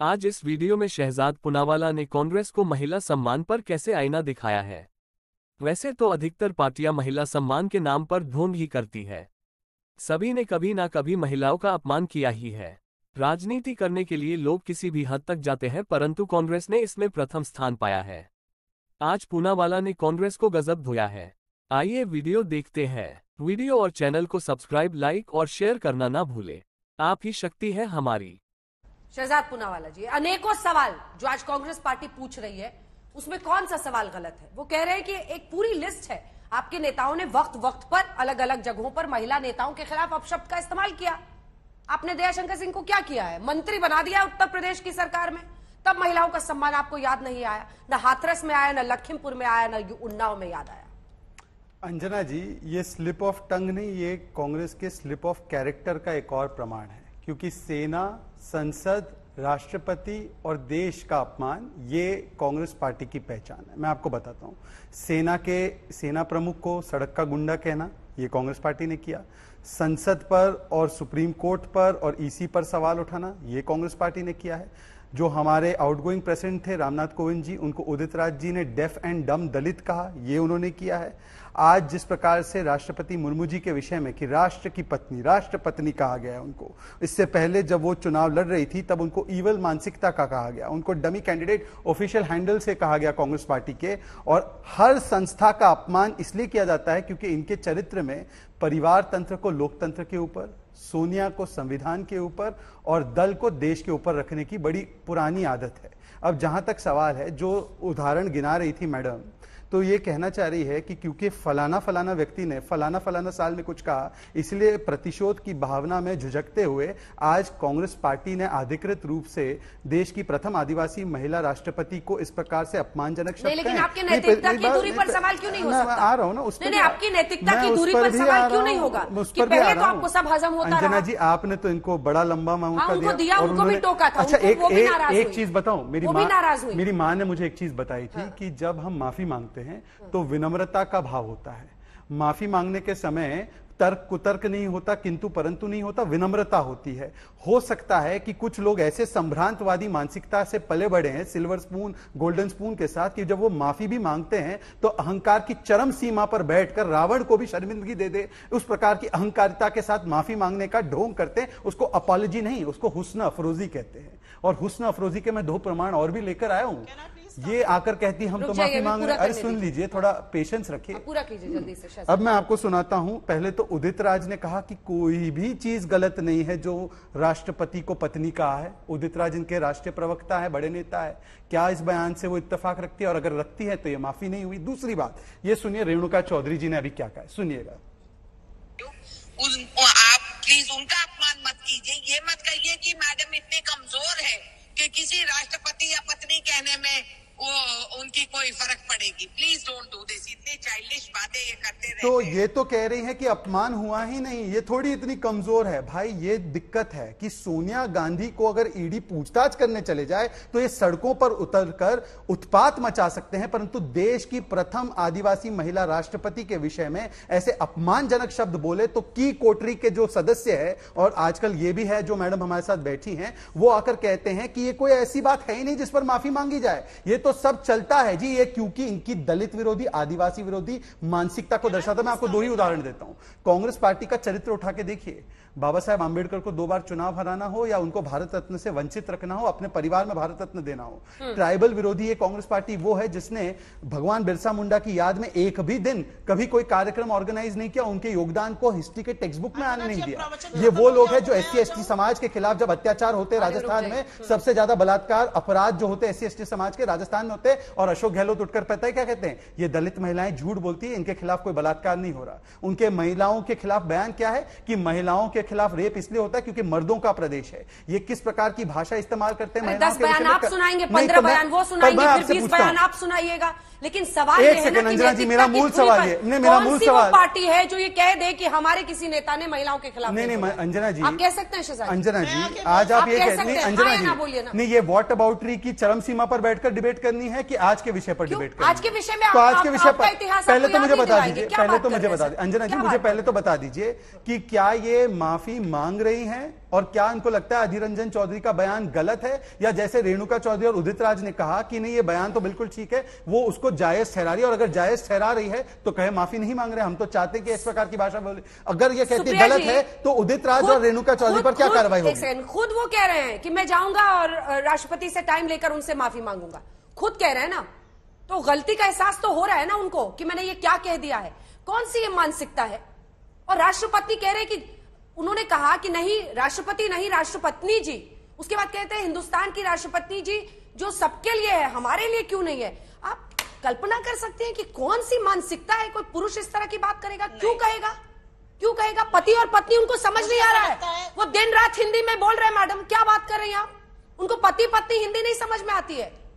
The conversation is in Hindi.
आज इस वीडियो में शहजाद पुनावाला ने कांग्रेस को महिला सम्मान पर कैसे आईना दिखाया है वैसे तो अधिकतर पार्टियां महिला सम्मान के नाम पर धूम ही करती है सभी ने कभी ना कभी महिलाओं का अपमान किया ही है राजनीति करने के लिए लोग किसी भी हद तक जाते हैं परंतु कांग्रेस ने इसमें प्रथम स्थान पाया है आज पूनावाला ने कांग्रेस को गजब धोया है आइए वीडियो देखते हैं वीडियो और चैनल को सब्सक्राइब लाइक और शेयर करना ना भूले आप ही शक्ति है हमारी शहजाद पुनावाला जी अनेकों सवाल जो आज कांग्रेस पार्टी पूछ रही है उसमें कौन सा सवाल गलत है वो कह रहे हैं कि एक पूरी लिस्ट है आपके नेताओं ने वक्त वक्त पर अलग अलग जगहों पर महिला नेताओं के खिलाफ अपशब्द का इस्तेमाल किया आपने दयाशंकर सिंह को क्या किया है मंत्री बना दिया उत्तर प्रदेश की सरकार में तब महिलाओं का सम्मान आपको याद नहीं आया न हाथरस में आया न लखीमपुर में आया न उन्नाव में याद आया अंजना जी ये स्लिप ऑफ टंग नहीं ये कांग्रेस के स्लिप ऑफ कैरेक्टर का एक और प्रमाण है क्योंकि सेना संसद राष्ट्रपति और देश का अपमान ये कांग्रेस पार्टी की पहचान है मैं आपको बताता हूँ सेना के सेना प्रमुख को सड़क का गुंडा कहना ये कांग्रेस पार्टी ने किया संसद पर और सुप्रीम कोर्ट पर और ईसी पर सवाल उठाना ये कांग्रेस पार्टी ने किया है जो हमारे आउटगोइंग प्रेसिडेंट थे रामनाथ कोविंद जी उनको उदित राज जी ने डेफ एंड डम दलित कहा ये उन्होंने किया है आज जिस प्रकार से राष्ट्रपति मुर्मू जी के विषय में कि राष्ट्र की पत्नी राष्ट्रपत्नी कहा गया है उनको इससे पहले जब वो चुनाव लड़ रही थी तब उनको ईवल मानसिकता का कहा गया उनको डमी कैंडिडेट ऑफिशियल हैंडल से कहा गया कांग्रेस पार्टी के और हर संस्था का अपमान इसलिए किया जाता है क्योंकि इनके चरित्र में परिवार तंत्र को लोकतंत्र के ऊपर सोनिया को संविधान के ऊपर और दल को देश के ऊपर रखने की बड़ी पुरानी आदत है अब जहां तक सवाल है जो उदाहरण गिना रही थी मैडम तो ये कहना चाह रही है कि क्योंकि फलाना फलाना व्यक्ति ने फलाना फलाना साल में कुछ कहा इसलिए प्रतिशोध की भावना में झुझकते हुए आज कांग्रेस पार्टी ने अधिकृत रूप से देश की प्रथम आदिवासी महिला राष्ट्रपति को इस प्रकार से अपमानजनक शब्द नहीं आ रहा हूँ ना उस पर होगा तो अंजना जी आपने तो इनको बड़ा लंबा मौका हाँ, दिया अच्छा एक चीज बताऊ मेरी माँ मेरी माँ ने मुझे एक चीज बताई थी हाँ। कि जब हम माफी मांगते करते हैं हाँ। तो विनम्रता का भाव होता है माफी मांगने के समय तर्क कुतर्क नहीं होता किंतु परंतु नहीं होता विनम्रता होती है हो सकता है कि कुछ लोग ऐसे संभ्रांतवादी मानसिकता से पले बढ़े हैं सिल्वर स्पून गोल्डन स्पून के साथ कि जब वो माफी भी मांगते हैं तो अहंकार की चरम सीमा पर बैठकर रावण को भी शर्मिंदगी दे दे उस प्रकार की अहंकारिता के साथ माफी मांगने का ढोंग करते हैं उसको अपॉलोजी नहीं उसको हुसन अफरोजी कहते हैं और हुसन अफरोजी के मैं दो प्रमाण और भी लेकर आया हूं ये आकर कहती हम तो माफी मांग रहे अरे सुन लीजिए थोड़ा पेशेंस रखिए हाँ, पूरा कीजिए जल्दी से अब मैं आपको सुनाता हूँ पहले तो उदित राज ने कहा कि कोई भी चीज गलत नहीं है जो राष्ट्रपति को पत्नी कहा है उदित राज इनके राष्ट्रीय प्रवक्ता है बड़े नेता है क्या इस बयान से वो इतफाक रखती है और अगर रखती है तो ये माफी नहीं हुई दूसरी बात ये सुनिए रेणुका चौधरी जी ने अभी क्या कहा सुनिएगा आप प्लीज उनका अपमान मत कीजिए ये मत कहिए कि मैडम इतने कमजोर है कि किसी राष्ट्रपति या पत्नी कहने में वो उनकी कोई फर्क पड़ेगी प्लीज डोंट डू दिस इतनी चाइल्डिश बातें ये करते रहे तो ये तो कह रही है कि अपमान हुआ ही नहीं ये थोड़ी इतनी कमजोर है भाई ये दिक्कत है कि सोनिया गांधी को अगर ईडी e पूछताछ करने चले जाए तो ये सड़कों पर उतर कर उत्पात मचा सकते हैं परंतु देश की प्रथम आदिवासी महिला राष्ट्रपति के विषय में ऐसे अपमानजनक शब्द बोले तो की कोटरी के जो सदस्य है और आजकल ये भी है जो मैडम हमारे साथ बैठी हैं वो आकर कहते हैं कि ये कोई ऐसी बात है ही नहीं जिस पर माफी मांगी जाए ये तो तो सब चलता है जी ये क्योंकि इनकी दलित विरोधी आदिवासी विरोधी मानसिकता को दर्शाता मैं आपको दो ही उदाहरण देता हूं कांग्रेस पार्टी का चरित्र उठा के देखिए बाबा साहेब आंबेडकर को दो बार चुनाव हराना हो या उनको भारत रत्न से वंचित रखना हो अपने परिवार में भारत रत्न देना हो हम्म। ट्राइबल विरोधी ये कांग्रेस पार्टी वो है जिसने भगवान बिरसा मुंडा की याद में एक भी दिन कभी कोई कार्यक्रम ऑर्गेनाइज नहीं किया उनके योगदान को हिस्ट्री के टेक्स्ट बुक में आने नहीं दिया अच्छा, ये वो लोग है जो एस सी समाज के खिलाफ जब अत्याचार होते राजस्थान में सबसे ज्यादा बलात्कार अपराध जो होते एस सी समाज के राजस्थान पाकिस्तान होते और अशोक गहलोत उठकर पता है क्या कहते हैं ये दलित महिलाएं झूठ बोलती है इनके खिलाफ कोई बलात्कार नहीं हो रहा उनके महिलाओं के खिलाफ बयान क्या है कि महिलाओं के खिलाफ रेप इसलिए होता है क्योंकि मर्दों का प्रदेश है ये किस प्रकार की भाषा इस्तेमाल करते हैं महिलाओं के बयान आप सुनाएंगे पंद्रह तो बयान वो सुनाएंगे फिर बीस बयान आप सुनाइएगा लेकिन सवाल एक सेकंड अंजना जी मेरा मूल सवाल है नहीं मेरा मूल सवाल पार्टी है जो ये कह दे कि हमारे किसी नेता ने महिलाओं के खिलाफ नहीं नहीं अंजना जी आप कह सकते हैं शहजाद अंजना जी आज आप ये कह सकते हैं अंजना जी नहीं ये वॉट अबाउटरी की चरम सीमा पर बैठकर डिबेट कर करनी है कि आज के विषय पर डिबेट करनी आज के विषय में तो आज के विषय पर पहले तो मुझे बता दीजिए पहले तो मुझे बता दीजिए अंजना जी मुझे पहले तो बता दीजिए कि क्या ये माफी मांग रही है और क्या इनको लगता है अधीर रंजन चौधरी का बयान गलत है या जैसे रेणुका चौधरी और उदित राज ने कहा कि नहीं ये बयान तो बिल्कुल ठीक है वो उसको जायज ठहरा रही है और अगर जायज ठहरा रही है तो कहे माफी नहीं मांग रहे हम तो चाहते हैं कि इस प्रकार की भाषा बोले अगर ये कहती है गलत है तो उदित राज और रेणुका चौधरी पर क्या कार्रवाई होगी खुद वो कह रहे हैं कि मैं जाऊंगा और राष्ट्रपति से टाइम लेकर उनसे माफी मांगूंगा खुद कह रहे हैं ना तो गलती का एहसास तो हो रहा है ना उनको कि मैंने ये क्या कह दिया है कौन सी ये मानसिकता है और राष्ट्रपति कह रहे कि उन्होंने कहा कि नहीं राष्ट्रपति नहीं राष्ट्रपत्नी जी उसके बाद कहते हैं हिंदुस्तान की राष्ट्रपति जी जो सबके लिए है हमारे लिए क्यों नहीं है आप कल्पना कर सकते हैं कि कौन सी मानसिकता है कोई पुरुष इस तरह की बात करेगा क्यों कहेगा क्यों कहेगा पति और पत्नी उनको समझ नहीं आ रहा है वो दिन रात हिंदी में बोल रहे हैं मैडम क्या बात कर रही हैं आप उनको पति पत्नी हिंदी नहीं समझ में आती है